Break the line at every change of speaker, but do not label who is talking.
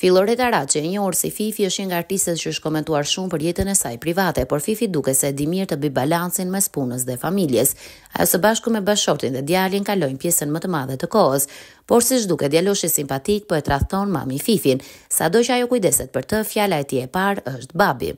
Filoreta Raçi, e njohur si Fifi, është një nga artistet që është komentuar shumë për jetën e saj private, por Fifi duket se e di mirë të bëjë balancin mes punës dhe familjes. Ajo së bashku me bashotin dhe djalin kalojnë pjesën më të madhe të kohës, por siç duket djaloshi simpatik po e tradhton mami Fifin. Sado që ajo kujdeset për të, fjala e tij e parë është babi.